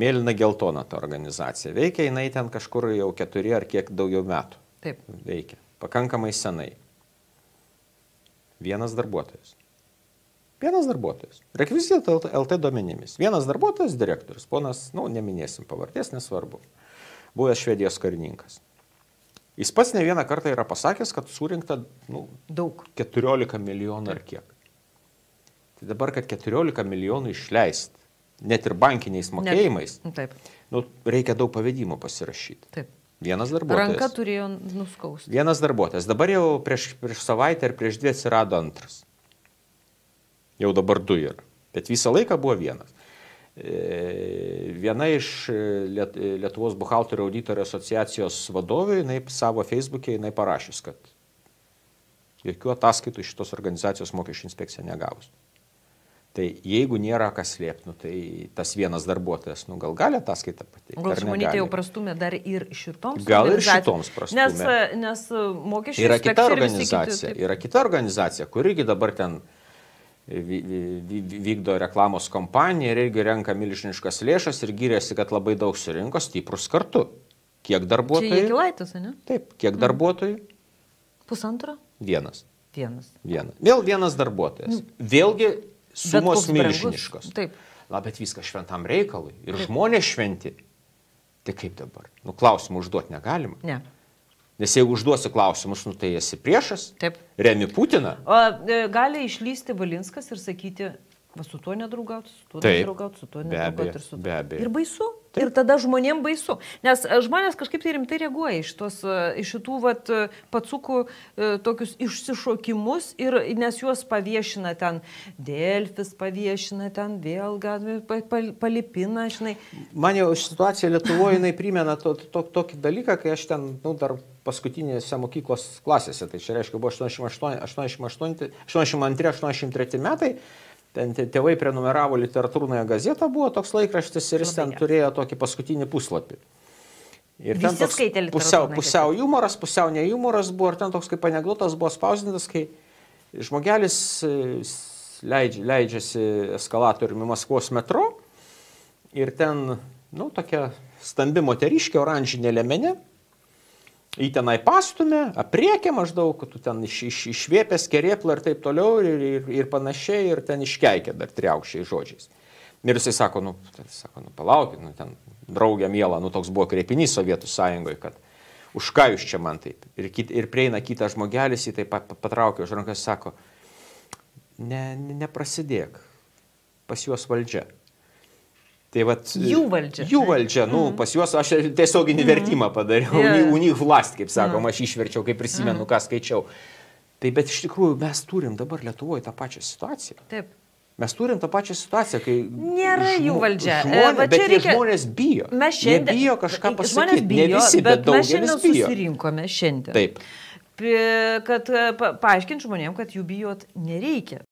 Mėlyna geltona ta organizacija veikia, jinai ten kažkur jau keturi ar kiek daugiau metų. Taip. Veikia. Pakankamai senai. Vienas darbuotojas. Vienas darbuotojas. Rekvizita LT duomenimis. Vienas darbuotojas, direktorius, ponas, nu, neminėsim pavardės, nesvarbu. Buvęs švedijos karininkas. Jis pats ne vieną kartą yra pasakęs, kad surinkta, nu, daug. 14 milijonų ar kiek. Tai dabar, kad 14 milijonų išleist net ir bankiniais mokėjimais, net, taip. Nu, reikia daug pavedimų pasirašyti. Taip. Vienas darbuotojas. Ranka turėjo nuskausti. Vienas darbuotojas. Dabar jau prieš, prieš savaitę ar prieš dvi atsirado antras. Jau dabar du yra. Bet visą laiką buvo vienas. E, viena iš e, e, Lietuvos buhalterių auditorių asociacijos vadovių, jinai savo feisbuke, jinai parašys, kad jokių ataskaitų iš šitos organizacijos mokesčių inspekcija negavus. Tai jeigu nėra kas slėpti, nu, tai tas vienas darbuotojas nu, gal gali ataskaitą pateikti. Gal žmonėte tai jau prastumė dar ir šitoms? Gal ir šitoms prastumė. Nes, e, nes e, mokesčiai yra kita organizacija. Kiti, yra kita organizacija, kurigi dabar ten vykdo reklamos kampaniją ir irgi renka milžiniškas lėšas ir gyrėsi, kad labai daug surinko stiprus kartu. Kiek darbuotojų? Kiek laitas, ne? Taip, kiek mm. darbuotojų? Pusantro? Vienas. Vienas. Vienas. Vėl vienas darbuotojas. Nu. Vėlgi sumos milžiniškos. Taip. Na, bet viskas šventam reikalui. Ir Taip. žmonės šventi. Tai kaip dabar? Nu, klausimų užduoti negalima. Ne. Nes jeigu užduosiu klausimus, nu tai esi priešas, Taip. remi Putiną. O, e, gali išlysti Valinskas ir sakyti, va su tuo nedraugauti, su tuo nedraugauti, su tuo nedraugauti ir su tuo. Be abejo. Ir baisu. Taip. Ir tada žmonėm baisu, nes e, žmonės kažkaip tai rimtai reaguoja iš, tos, e, iš šitų vat, e, patsukų tokius išsišokimus ir nes juos paviešina ten, Delfis paviešina ten, vėl palipina, žinai. Man jau situacija Lietuvoje, jinai primena to, to, tokį dalyką, kai aš ten, nu, dar paskutinėse mokyklos klasėse, tai čia reiškia, buvo 88, 88, 82-83 metai. Ten tėvai prenumeravo literatūrinę gazetą, buvo toks laikraštis ir jis ten turėjo tokį paskutinį puslapį. Ir Visi ten toks pusiau, pusiau humoras, pusiau ne humoras buvo, ir ten toks kaip anegdotas buvo spausdintas, kai žmogelis e, leidži, leidžiasi eskalatoriumi Maskvos metro ir ten, nu, tokia stambi moteriškė, oranžinė lemenė, Į tenai pastumė, apriekė maždaug, kad tu ten iš, iš, išvėpęs kerėplą ir taip toliau ir, ir, ir panašiai, ir ten iškeikė dar triaukščiai žodžiais. Ir jisai sako, nu, tai, sako, nu palaukit, nu, ten draugė mielą, nu toks buvo kreipinys Sovietų sąjungoje, kad už ką jūs čia man taip. Ir, kit, ir prieina kitas žmogelis, jį taip patraukė už rankas, sako, ne, ne, neprasidėk, pas juos valdžia. Tai vat, jų valdžia. Jų valdžia, nu, mm. pas juos aš tiesioginį mm. vertimą mhm. padariau, yeah. unik vlast, kaip sakoma, mm. aš išverčiau, kaip prisimenu, mm. ką skaičiau. Tai bet iš tikrųjų mes turim dabar Lietuvoje tą pačią situaciją. Taip. Mes turim tą pačią situaciją, kai... Nėra žmo, jų valdžia. E, žmonės, bet reikia, žmonės bijo. Mes šiandien... Jie bijo kažką pasakyti. Bijo, ne visi, bet, bet mes šiandien bijo. susirinkome šiandien. Taip. Kad e, paaiškint žmonėm, kad jų bijot nereikia.